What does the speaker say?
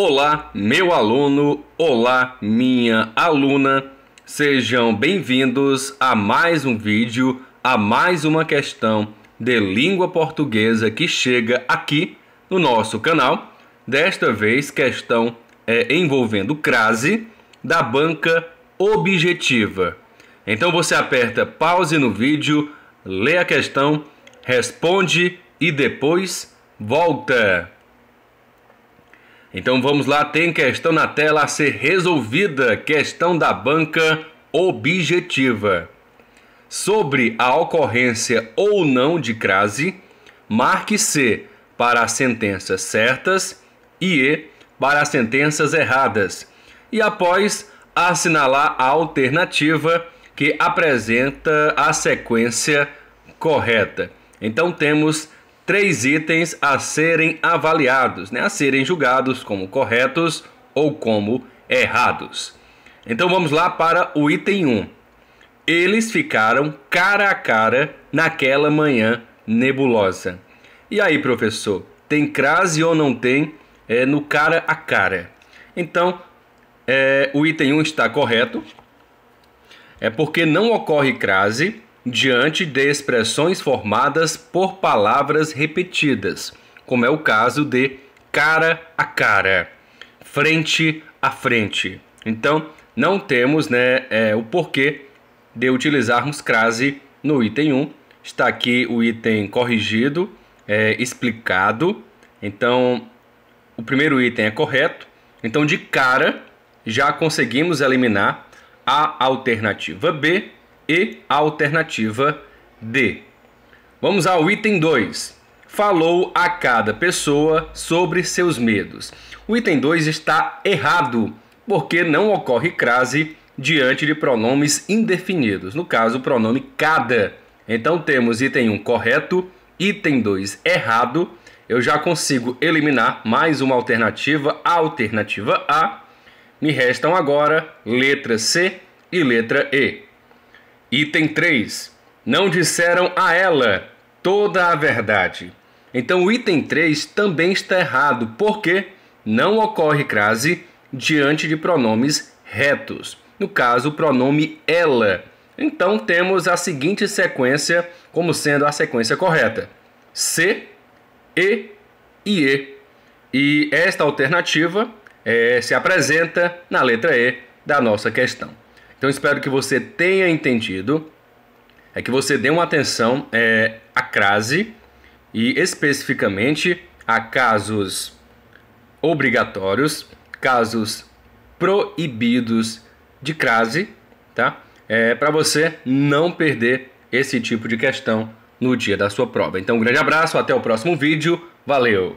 Olá, meu aluno, olá, minha aluna. Sejam bem-vindos a mais um vídeo, a mais uma questão de língua portuguesa que chega aqui no nosso canal. Desta vez, questão é envolvendo crase da banca objetiva. Então você aperta pause no vídeo, lê a questão, responde e depois volta. Então vamos lá, tem questão na tela a ser resolvida, questão da banca objetiva. Sobre a ocorrência ou não de crase, marque C para as sentenças certas e E para as sentenças erradas. E após assinalar a alternativa que apresenta a sequência correta. Então temos três itens a serem avaliados, né? a serem julgados como corretos ou como errados. Então vamos lá para o item 1. Eles ficaram cara a cara naquela manhã nebulosa. E aí, professor, tem crase ou não tem é, no cara a cara? Então, é, o item 1 está correto, é porque não ocorre crase diante de expressões formadas por palavras repetidas, como é o caso de cara a cara, frente a frente. Então, não temos né, é, o porquê de utilizarmos crase no item 1. Está aqui o item corrigido, é, explicado. Então, o primeiro item é correto. Então, de cara, já conseguimos eliminar a alternativa B e alternativa D. Vamos ao item 2. Falou a cada pessoa sobre seus medos. O item 2 está errado, porque não ocorre crase diante de pronomes indefinidos, no caso, o pronome cada. Então temos item 1 um correto, item 2 errado. Eu já consigo eliminar mais uma alternativa, a alternativa A. Me restam agora letra C e letra E. Item 3. Não disseram a ela toda a verdade. Então o item 3 também está errado, porque não ocorre crase diante de pronomes retos. No caso, o pronome ela. Então temos a seguinte sequência como sendo a sequência correta: C, E e E. E esta alternativa é, se apresenta na letra E da nossa questão. Então espero que você tenha entendido. É que você dê uma atenção é, à crase e especificamente a casos obrigatórios, casos proibidos de crase, tá? É, para você não perder esse tipo de questão no dia da sua prova. Então, um grande abraço, até o próximo vídeo, valeu!